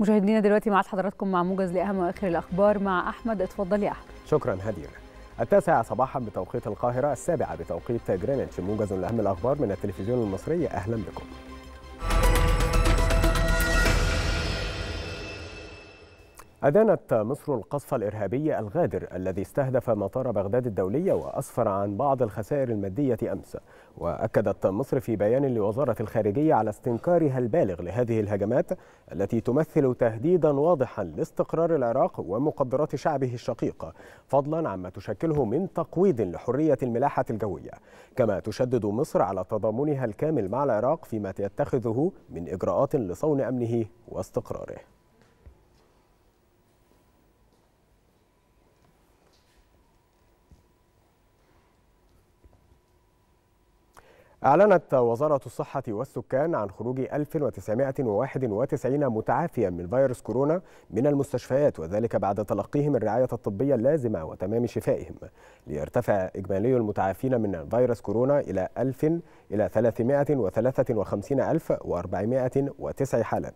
مشاهدينا دلوقتي مع حضراتكم مع موجز لاهم واخر الاخبار مع احمد اتفضل يا احمد شكرا هدير التاسعة صباحا بتوقيت القاهرة السابعة بتوقيت جرينتش موجز لأهم الأخبار من التلفزيون المصري أهلا بكم أدانت مصر القصف الإرهابي الغادر الذي استهدف مطار بغداد الدولي وأسفر عن بعض الخسائر المادية أمس وأكدت مصر في بيان لوزارة الخارجية على استنكارها البالغ لهذه الهجمات التي تمثل تهديدا واضحا لاستقرار العراق ومقدرات شعبه الشقيق فضلا عما تشكله من تقويض لحرية الملاحة الجوية كما تشدد مصر على تضامنها الكامل مع العراق فيما يتخذه من إجراءات لصون أمنه واستقراره أعلنت وزارة الصحة والسكان عن خروج 1991 متعافيا من فيروس كورونا من المستشفيات وذلك بعد تلقيهم الرعاية الطبية اللازمة وتمام شفائهم ليرتفع إجمالي المتعافين من فيروس كورونا إلى 1000 إلى 353409 حالات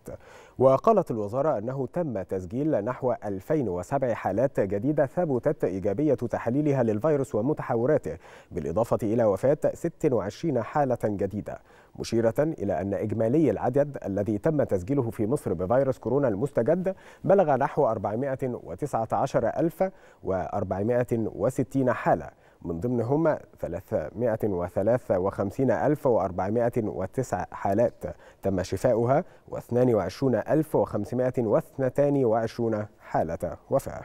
وقالت الوزارة أنه تم تسجيل نحو 2007 حالات جديدة ثبتت إيجابية تحليلها للفيروس ومتحوراته بالإضافة إلى وفاة 26 حالة حالة جديدة مشيرة إلى أن إجمالي العدد الذي تم تسجيله في مصر بفيروس كورونا المستجد بلغ نحو 419460 حالة من ضمنهم 353409 حالات تم شفاؤها و22522 حالة وفاة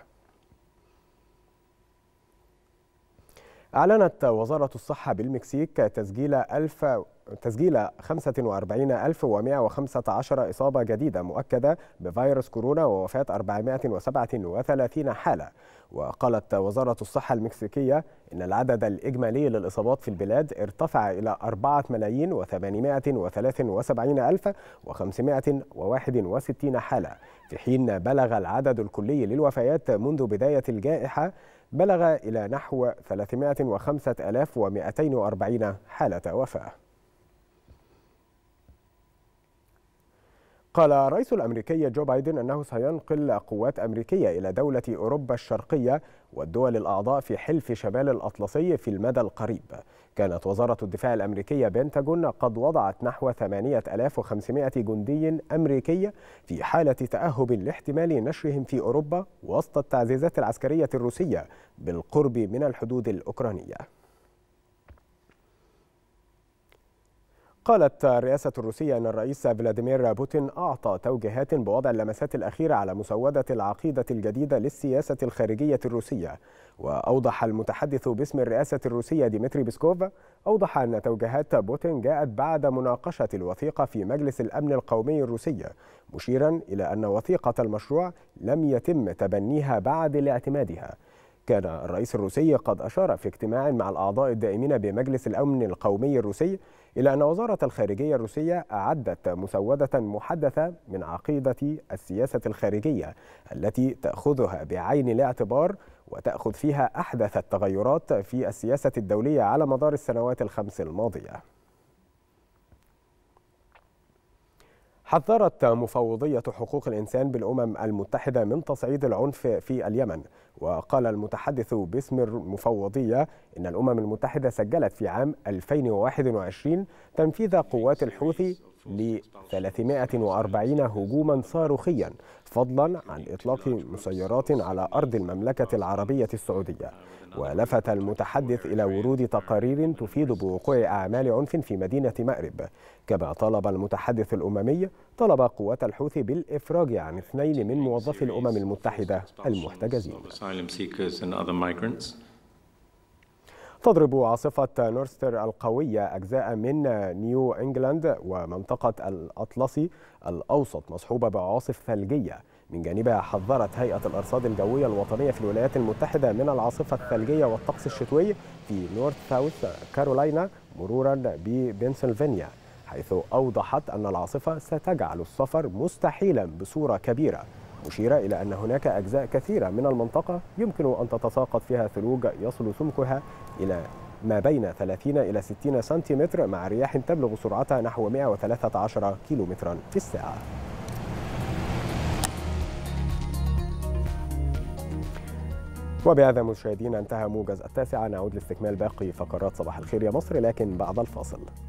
أعلنت وزارة الصحة بالمكسيك تسجيل ألف تسجيل 45115 إصابة جديدة مؤكدة بفيروس كورونا ووفاة 437 حالة وقالت وزارة الصحة المكسيكية إن العدد الإجمالي للإصابات في البلاد ارتفع إلى 4 ملايين و873 ألف و561 حالة في حين بلغ العدد الكلي للوفيات منذ بداية الجائحة بلغ إلى نحو 305240 حالة وفاة قال الرئيس الأمريكي جو بايدن أنه سينقل قوات أمريكية إلى دولة أوروبا الشرقية والدول الأعضاء في حلف شمال الأطلسي في المدى القريب كانت وزارة الدفاع الأمريكية بنتاجون قد وضعت نحو 8500 جندي أمريكي في حالة تأهب لاحتمال نشرهم في أوروبا وسط التعزيزات العسكرية الروسية بالقرب من الحدود الأوكرانية قالت الرئاسة الروسية أن الرئيس فلاديمير بوتين أعطى توجيهات بوضع اللمسات الأخيرة على مسودة العقيدة الجديدة للسياسة الخارجية الروسية وأوضح المتحدث باسم الرئاسة الروسية ديمتري بيسكوف أوضح أن توجيهات بوتين جاءت بعد مناقشة الوثيقة في مجلس الأمن القومي الروسي مشيرا إلى أن وثيقة المشروع لم يتم تبنيها بعد لاعتمادها كان الرئيس الروسي قد أشار في اجتماع مع الأعضاء الدائمين بمجلس الأمن القومي الروسي إلى أن وزارة الخارجية الروسية أعدت مسودة محدثة من عقيدة السياسة الخارجية التي تأخذها بعين الاعتبار وتأخذ فيها أحدث التغيرات في السياسة الدولية على مدار السنوات الخمس الماضية حذرت مفوضية حقوق الإنسان بالأمم المتحدة من تصعيد العنف في اليمن وقال المتحدث باسم المفوضية إن الأمم المتحدة سجلت في عام 2021 تنفيذ قوات الحوثي ل 340 هجوما صاروخيا فضلا عن إطلاق مسيرات على أرض المملكة العربية السعودية ولفت المتحدث إلى ورود تقارير تفيد بوقوع أعمال عنف في مدينة مأرب كما طلب المتحدث الأممي طلب قوات الحوثي بالإفراج عن اثنين من موظفي الأمم المتحدة المحتجزين تضرب عاصفة نورستر القوية أجزاء من نيو إنجلاند ومنطقة الأطلسي الأوسط مصحوبة بعواصف ثلجية من جانبها حذرت هيئة الأرصاد الجوية الوطنية في الولايات المتحدة من العاصفة الثلجية والطقس الشتوي في نورث ساوث كارولاينا مرورا ببنسلفانيا حيث أوضحت أن العاصفة ستجعل السفر مستحيلا بصورة كبيرة أشير إلى أن هناك أجزاء كثيرة من المنطقة يمكن أن تتساقط فيها ثلوج يصل سمكها إلى ما بين 30 إلى 60 سنتيمتر مع رياح تبلغ سرعتها نحو 113 كيلومترا في الساعة وبهذا مشاهدينا انتهى موجز التاسعة نعود لاستكمال باقي فقرات صباح الخير يا مصر لكن بعد الفاصل